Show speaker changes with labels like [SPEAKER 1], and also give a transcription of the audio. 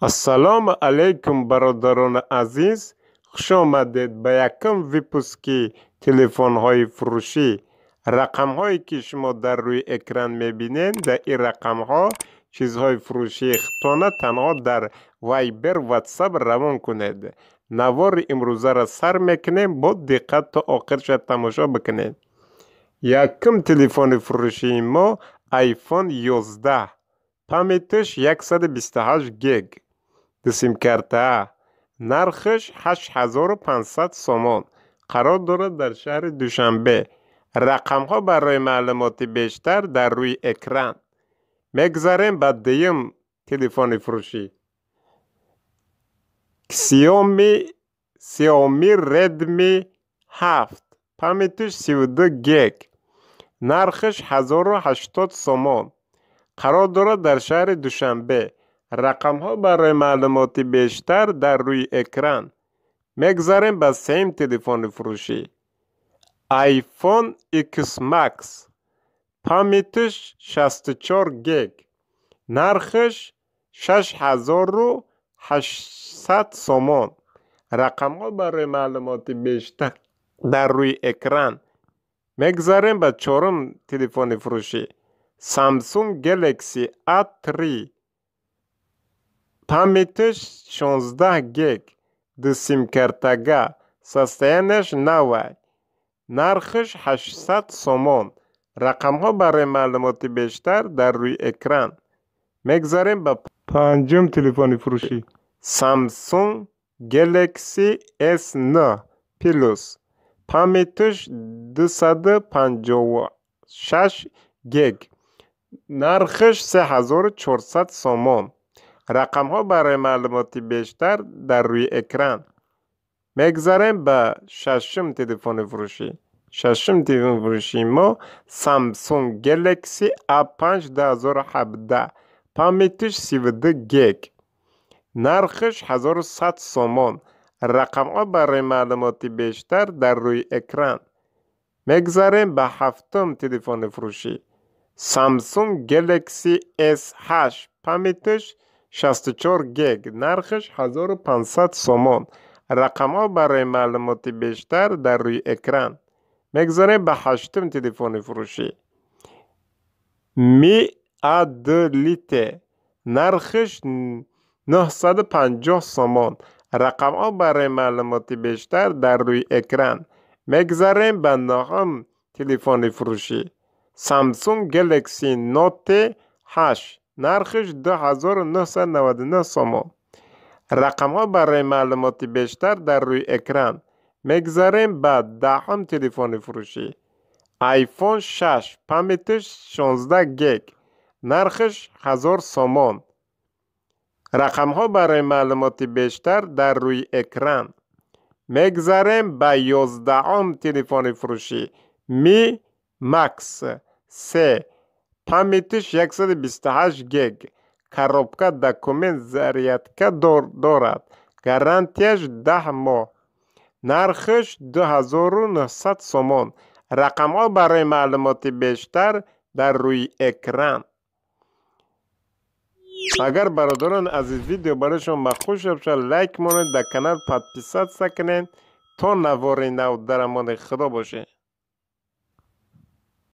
[SPEAKER 1] ассалому алайкум бародарони азиз хушомадед ба якам випуски телефонҳои фурӯшӣ рақамҳое ки шумо дар рӯи экран мебинед дар ин рақамҳо чизҳои фурӯшии хитона танҳо дар вайбер ватсап равон кунед навори имрӯзаро сар мекунем бо диққат то охирша тамошо бикунед якум телефони фурӯшии мо айфон 11 памятиш 128 гег سیم کرده نرخش 8500 سومان قرار دارد در شهر دوشنبه رقم ها برای معلومات بیشتر در روی اکران مگذاریم به دیم تلفن فروشی سیومی سیومی ردمی هفت پامیتش سی و دو گیگ نرخش هزار و هشتاد سومان قرار دارد در شهر دوشنبه рақамҳо барои маълумоти бештар дар рӯи экран мегзарем ба сем телефони фурӯшӣ iphone xmax памитиш 64 гег нархиш 6800 сомон рақамҳо барои маълумоти бештар дар рӯи экран мегзарем ба чорум телефони фурӯшӣ самсунг galaxy a3 памятиш 16 гиг ду симкартага состояняш навай нархиш 800 сомон рақамҳо барои маълумоти бештар дар рӯи экран мегзарем ба панҷум телефони фурӯшӣ самсунг galaxy s9 плюс памятиш 256 гиг нархиш 3400 сомон رقم ها برای معلوماتی بیشتر در روی اکران میگذاریم به ششم تلفن فروشی ششم تلفن فروشی ما سامسونگ گلکسی ا 5 2017 پامیتش 32 گیگ نرخش 1100 سومان رقم ها برای معلوماتی بیشتر در روی اکران میگذاریم به هفتم تلفن فروشی سامسونگ گلکسی S8 پامیتش 64 گیگ نرخش 1500 سومون رقم ها برای معلومات بیشتر در روی اکران مگذاره به هشتم تلفن فروشی می ادلیت. نرخش 950 سومان رقم ها برای معلومات بیشتر در روی اکران مگذاریم به نهم تلفن فروشی سامسونگ گلکسی نوت 8 нархиш 2999 сомон. Рақамҳо барои маълумоти бештар дар рӯи экран мегзарем ба даҳм телефони фурӯшӣ iphone 6 памятиш 16 гег нархиш 1000 сомон рақамҳо барои маълумоти бештар дар рӯи экран мегзарем ба 1ёздаҳм телефони фурӯшӣ ми макс се памятиш 128 гег. Коробка документ зарядка дор, дорад. Гарантияш 10 моҳ. Нархиш 2900 сомон. Рақамҳо барои маълумоти бештар дар рӯи экран. агар бародарон азиз видео барояшон махуш шавша лайк монед дар канал подписатся кунед то навори нав дар амони худо бошед